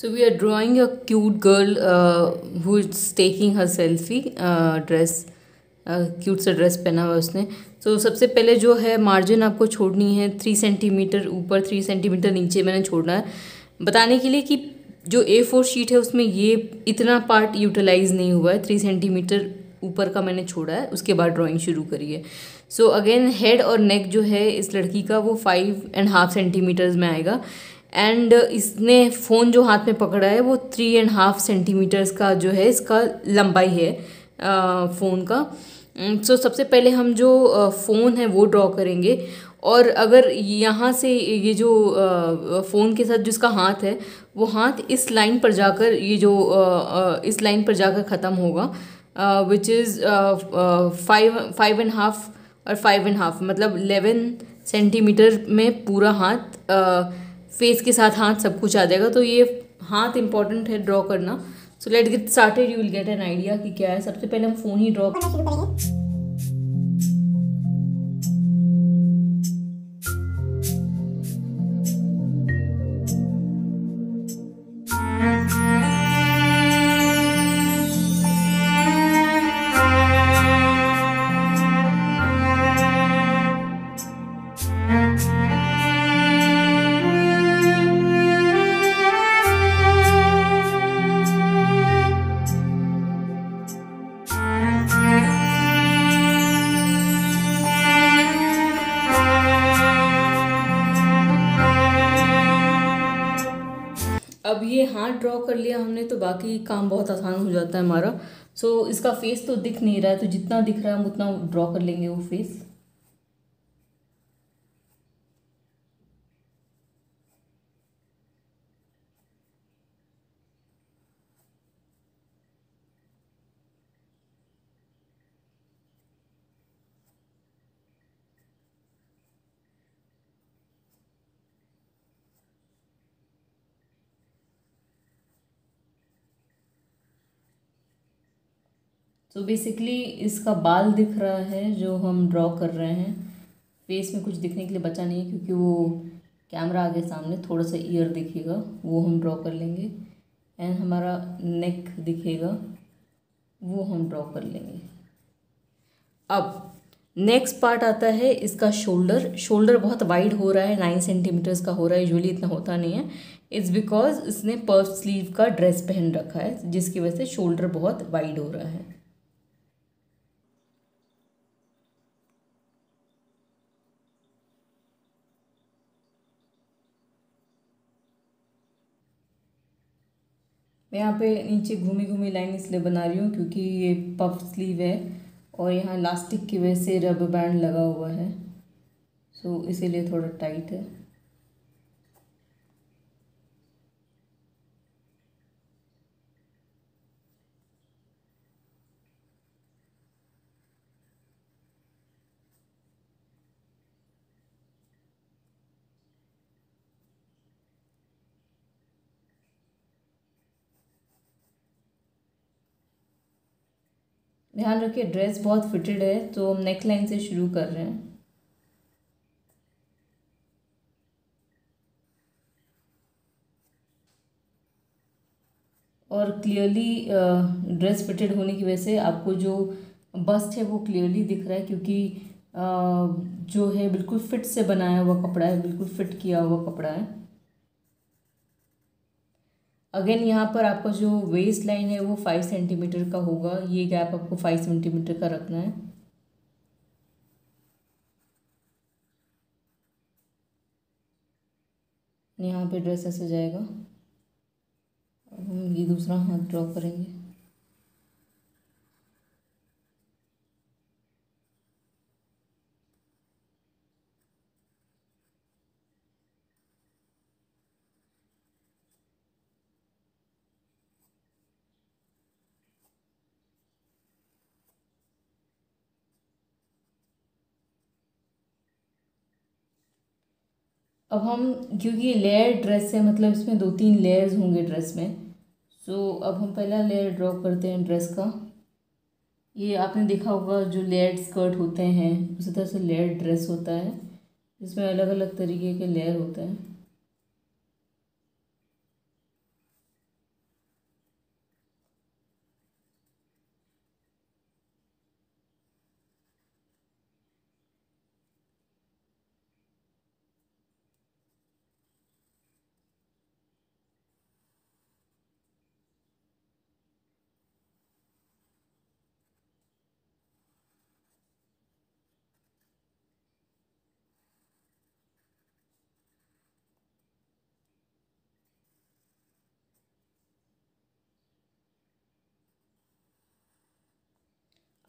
So we are drawing a cute girl uh, who is taking her selfie uh, dress cute सा dress पहना हुआ उसने सो so, सबसे पहले जो है मार्जिन आपको छोड़नी है थ्री सेंटीमीटर ऊपर थ्री सेंटीमीटर नीचे मैंने छोड़ना है बताने के लिए कि जो ए फोर शीट है उसमें ये इतना पार्ट यूटिलाइज नहीं हुआ है थ्री सेंटीमीटर ऊपर का मैंने छोड़ा है उसके बाद ड्राइंग शुरू करी है सो अगेन हेड और नेक जो है इस लड़की का वो फाइव एंड हाफ सेंटीमीटर्स में आएगा एंड uh, इसने फ़ोन जो हाथ में पकड़ा है वो थ्री एंड हाफ सेंटीमीटर्स का जो है इसका लंबाई है फ़ोन uh, का सो mm, so, सबसे पहले हम जो फ़ोन uh, है वो ड्रॉ करेंगे और अगर यहाँ से ये जो फ़ोन के साथ जिसका हाथ है वो हाथ इस लाइन पर जाकर ये जो इस लाइन पर जाकर ख़त्म होगा which is five five and half और फाइव एंड हाफ मतलब एलेवन सेंटीमीटर में पूरा हाथ uh, फेस के साथ हाथ सब कुछ आ जाएगा तो ये हाथ इम्पॉर्टेंट है ड्रॉ करना so let get started you will get an idea कि क्या है सबसे पहले हम फ़ोन ही ड्रॉ करना शुरू करेंगे ड्रॉ कर लिया हमने तो बाकी काम बहुत आसान हो जाता है हमारा सो so, इसका फेस तो दिख नहीं रहा है तो जितना दिख रहा है हम उतना ड्रॉ कर लेंगे वो फेस तो बेसिकली इसका बाल दिख रहा है जो हम ड्रॉ कर रहे हैं फेस में कुछ दिखने के लिए बचा नहीं है क्योंकि वो कैमरा आगे सामने थोड़ा सा ईयर दिखेगा वो हम ड्रॉ कर लेंगे एंड हमारा नेक दिखेगा वो हम ड्रॉ कर लेंगे अब नेक्स्ट पार्ट आता है इसका शोल्डर शोल्डर बहुत वाइड हो रहा है नाइन सेंटीमीटर्स का हो रहा है यूजली इतना होता नहीं है इट्स बिकॉज इसने पर्व स्लीव का ड्रेस पहन रखा है जिसकी वजह से शोल्डर बहुत वाइड हो रहा है मैं यहाँ पे नीचे घूमी घूमी लाइन इसलिए बना रही हूँ क्योंकि ये पफ स्लीव है और यहाँ लास्टिक की वजह से रबर बैंड लगा हुआ है सो इसीलिए थोड़ा टाइट है ध्यान रखिए ड्रेस बहुत फिटेड है तो हम नेक लाइन से शुरू कर रहे हैं और क्लियरली ड्रेस फिटेड होने की वजह से आपको जो बस्ट है वो क्लियरली दिख रहा है क्योंकि जो है बिल्कुल फिट से बनाया हुआ कपड़ा है बिल्कुल फिट किया हुआ कपड़ा है अगेन यहाँ पर आपका जो वेस्ट लाइन है वो फाइव सेंटीमीटर का होगा ये गैप आपको फाइव सेंटीमीटर का रखना है यहाँ पे ड्रेस ऐसा जाएगा हम ये दूसरा हाथ ड्रॉ करेंगे अब हम क्योंकि लेयर ड्रेस है मतलब इसमें दो तीन लेयर्स होंगे ड्रेस में सो so, अब हम पहला लेयर ड्रॉ करते हैं ड्रेस का ये आपने देखा होगा जो लेयर्ड स्कर्ट होते हैं उसी तरह से लेयर ड्रेस होता है इसमें अलग अलग तरीके के लेयर होते हैं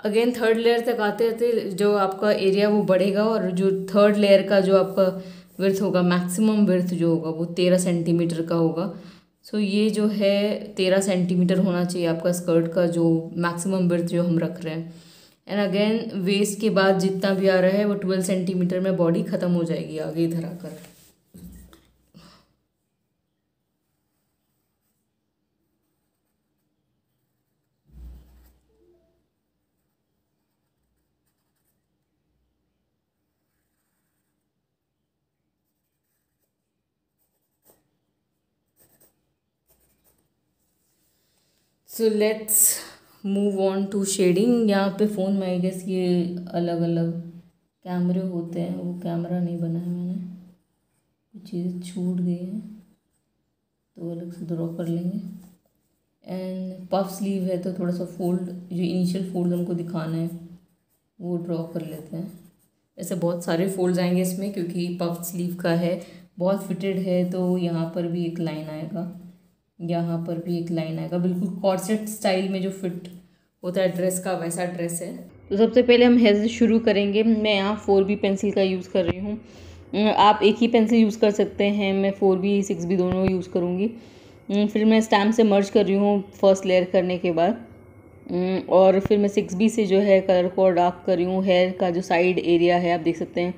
अगेन थर्ड लेयर तक आते आते जो आपका एरिया वो बढ़ेगा और जो थर्ड लेयर का जो आपका विर्थ होगा मैक्सिमम विर्थ जो होगा वो तेरह सेंटीमीटर का होगा सो so, ये जो है तेरह सेंटीमीटर होना चाहिए आपका स्कर्ट का जो मैक्सिमम बर्थ जो हम रख रहे हैं एंड अगेन वेस्ट के बाद जितना भी आ रहा है वो ट्वेल्व सेंटीमीटर में बॉडी ख़त्म हो जाएगी आगे इधर आकर so let's move on to shading यहाँ पे फ़ोन में आई गेस ये अलग अलग कैमरे होते हैं वो कैमरा नहीं बनाया मैंने चीज़ें छूट गई हैं तो अलग से ड्रॉ कर लेंगे एंड पफ स्लीव है तो थोड़ा सा फोल्ड जो इनिशियल फोल्ड हमको दिखाना है वो ड्रॉ कर लेते हैं ऐसे बहुत सारे फोल्ड्स आएंगे इसमें क्योंकि पफ स्लीव का है बहुत फिटेड है तो यहाँ पर भी एक लाइन आएगा यहाँ पर भी एक लाइन आएगा बिल्कुल कॉर्सेट स्टाइल में जो फिट होता है ड्रेस का वैसा ड्रेस है तो सबसे पहले हम हेज शुरू करेंगे मैं यहाँ फोर बी पेंसिल का यूज़ कर रही हूँ आप एक ही पेंसिल यूज़ कर सकते हैं मैं फोर बी सिक्स बी दोनों यूज़ करूँगी फिर मैं स्टैम्प से मर्ज कर रही हूँ फर्स्ट लेयर करने के बाद और फिर मैं सिक्स बी से जो है कलर को डार्क कर रही हूँ हेयर का जो साइड एरिया है आप देख सकते हैं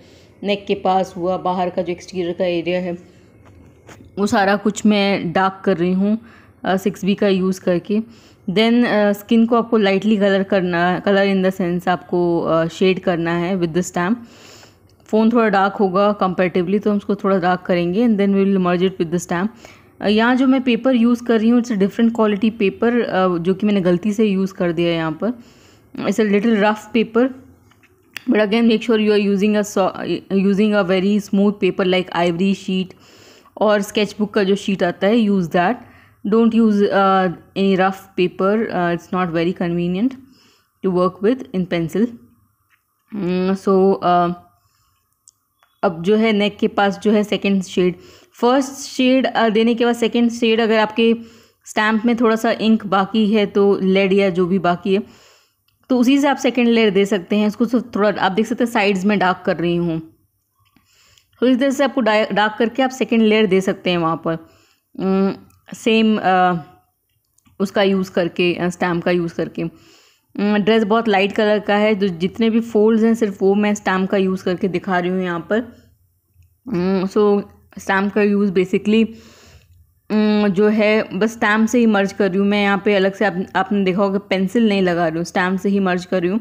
नेक के पास हुआ बाहर का जो एक्सटीरियर का एरिया है वो सारा कुछ मैं डार्क कर रही हूँ सिक्स बी का यूज़ करके देन स्किन को आपको लाइटली कलर करना कलर इन द सेंस आपको शेड करना है विद द स्टैम्प फ़ोन थोड़ा डार्क होगा कंपेरेटिवली तो हम उसको थोड़ा डार्क करेंगे and then we will merge it with the stamp यहाँ जो मैं पेपर यूज़ कर रही हूँ it's a different quality paper जो कि मैंने गलती से यूज़ कर दिया है यहाँ पर it's a little rough paper but again make sure you are using a using a very smooth paper like ivory sheet और स्केच बुक का जो शीट आता है use that don't use any rough paper it's not very convenient to work with in pencil so अब जो है नेक के पास जो है सेकेंड शेड फर्स्ट शेड देने के बाद सेकेंड शेड अगर आपके स्टैम्प में थोड़ा सा इंक बाकी है तो लेड या जो भी बाकी है तो उसी से आप सेकेंड लेयर दे सकते हैं उसको तो थोड़ा आप देख सकते हैं साइड्स में डार्क कर रही हूँ तो इस तरह से आपको डार्क करके आप सेकेंड लेयर दे सकते हैं वहाँ पर सेम उसका यूज़ करके स्टैम्प का यूज़ करके ड्रेस बहुत लाइट कलर का है जो जितने भी फोल्ड्स हैं सिर्फ वो मैं स्टैम्प का यूज़ करके दिखा रही हूँ यहाँ पर सो स्टैम्प का यूज़ बेसिकली जो है बस स्टैम्प से ही मर्ज कर रही हूँ मैं यहाँ पे अलग से आप, आपने देखा होगा पेंसिल नहीं लगा रही हूँ स्टैम्प से ही मर्ज कर रही हूँ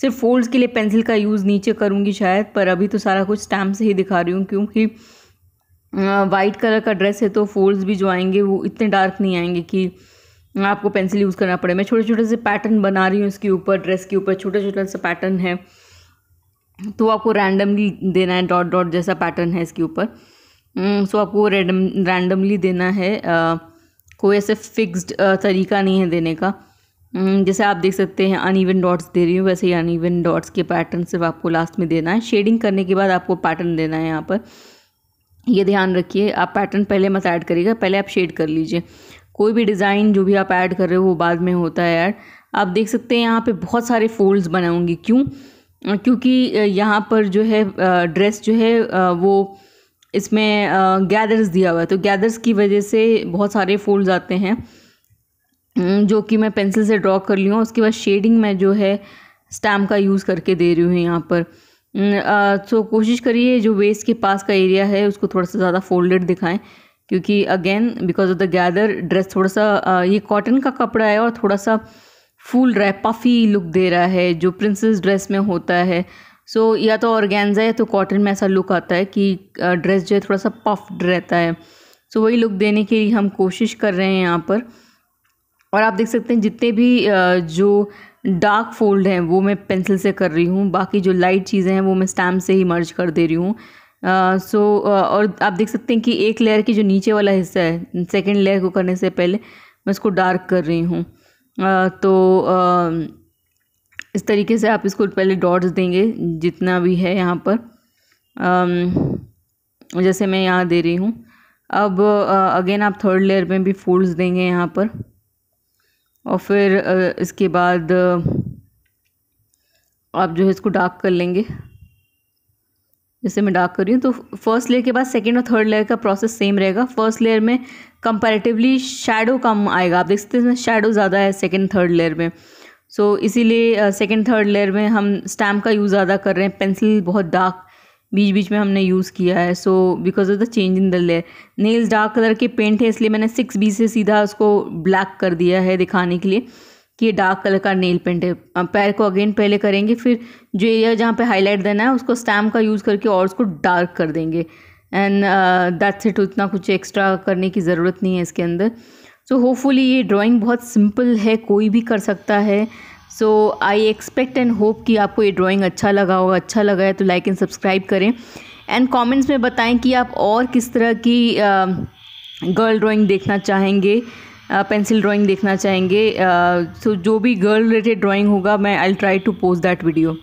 सिर्फ फोल्ड्स के लिए पेंसिल का यूज़ नीचे करूँगी शायद पर अभी तो सारा कुछ स्टैम्प से ही दिखा रही हूँ क्योंकि वाइट कलर का ड्रेस है तो फोल्ड्स भी जो आएंगे वो इतने डार्क नहीं आएंगे कि आपको पेंसिल यूज़ करना पड़े मैं छोटे छोटे से पैटर्न बना रही हूँ इसके ऊपर ड्रेस के ऊपर छोटा छोटा सा पैटर्न है तो आपको रैंडमली देना है डॉट डॉट जैसा पैटर्न है इसके ऊपर सो हम्म, आपको रैंडम रैंडमली देना है आ, कोई ऐसे फिक्स्ड तरीका नहीं है देने का हम्म, जैसे आप देख सकते हैं अनइवन डॉट्स दे रही हूँ वैसे ही अनइवन डॉट्स के पैटर्न सिर्फ आपको लास्ट में देना है शेडिंग करने के बाद आपको पैटर्न देना है यहाँ पर ये ध्यान रखिए आप पैटर्न पहले मत ऐड करिएगा पहले आप शेड कर लीजिए कोई भी डिज़ाइन जो भी आप ऐड कर रहे हो वो बाद में होता है ऐड आप देख सकते हैं यहाँ पर बहुत सारे फोल्ड्स बनाऊँगी क्यों क्योंकि यहाँ पर जो है ड्रेस जो है वो इसमें गैदर्स दिया हुआ है तो गैदर्स की वजह से बहुत सारे फोल्ड्स आते हैं हम्म, जो कि मैं पेंसिल से ड्रॉ कर ली हूँ उसके बाद शेडिंग मैं जो है स्टैम्प का यूज़ करके दे रही हूँ यहाँ पर सो हम्म, तो कोशिश करिए जो वेस्ट के पास का एरिया है उसको थोड़ा सा ज़्यादा फोल्डेड दिखाएं क्योंकि again because of the gather dress थोड़ा सा ये कॉटन का कपड़ा है और थोड़ा सा फुल रहा है पफी लुक दे रहा है जो प्रिंसेस ड्रेस में होता है सो so, या तो ऑर्गेन्जा या तो कॉटन में ऐसा लुक आता है कि ड्रेस जो है थोड़ा सा पफ्ड रहता है सो so, वही लुक देने के लिए हम कोशिश कर रहे हैं यहाँ पर और आप देख सकते हैं जितने भी जो डार्क फोल्ड हैं वो मैं पेंसिल से कर रही हूँ बाकी जो लाइट चीज़ें हैं वो मैं स्टैम्प से ही मर्ज कर दे रही हूँ सो uh, so, uh, और आप देख सकते हैं कि एक लेयर की जो नीचे वाला हिस्सा है सेकेंड लेयर को करने से पहले मैं इसको डार्क कर रही हूँ uh, तो uh, इस तरीके से आप इसको पहले डॉट्स देंगे जितना भी है यहाँ पर uh, जैसे मैं यहाँ दे रही हूँ अब अगेन uh, आप थर्ड लेयर में भी फोल्ड्स देंगे यहाँ पर और फिर इसके बाद आप जो है इसको डार्क कर लेंगे जैसे मैं डार्क कर रही हूँ तो फर्स्ट लेयर के बाद सेकेंड और थर्ड लेयर का प्रोसेस सेम रहेगा फर्स्ट लेयर में कंपैरेटिवली शेडो कम आएगा आप देख सकते हैं इसमें शेडो ज़्यादा है सेकेंड थर्ड लेयर में सो so, इसीलिए सेकेंड थर्ड लेयर में हम स्टैम्प का यूज़ ज़्यादा कर रहे हैं पेंसिल बहुत डार्क बीच बीच में हमने यूज़ किया है so because of the change in the layer nails dark colour के पेंट है इसलिए मैंने सिक्स बी से सीधा उसको ब्लैक कर दिया है दिखाने के लिए कि ये डार्क कलर का नेल पेंट है पैर को अगेन पहले करेंगे फिर जो एरिया जहाँ पे हाईलाइट देना है उसको स्टैम्प का यूज़ करके और उसको डार्क कर देंगे एंड दैट्स इट उतना कुछ एक्स्ट्रा करने की ज़रूरत नहीं है इसके अंदर सो so, होपफुली ये ड्राइंग बहुत सिंपल है कोई भी कर सकता है so I expect and hope कि आपको ये ड्राइंग अच्छा लगा होगा अच्छा लगा है तो लाइक एंड सब्सक्राइब करें एंड कमेंट्स में बताएं कि आप और किस तरह की गर्ल ड्राइंग देखना चाहेंगे पेंसिल ड्राइंग देखना चाहेंगे सो so, जो भी गर्ल रिलेटेड ड्राइंग होगा मैं I try to post that video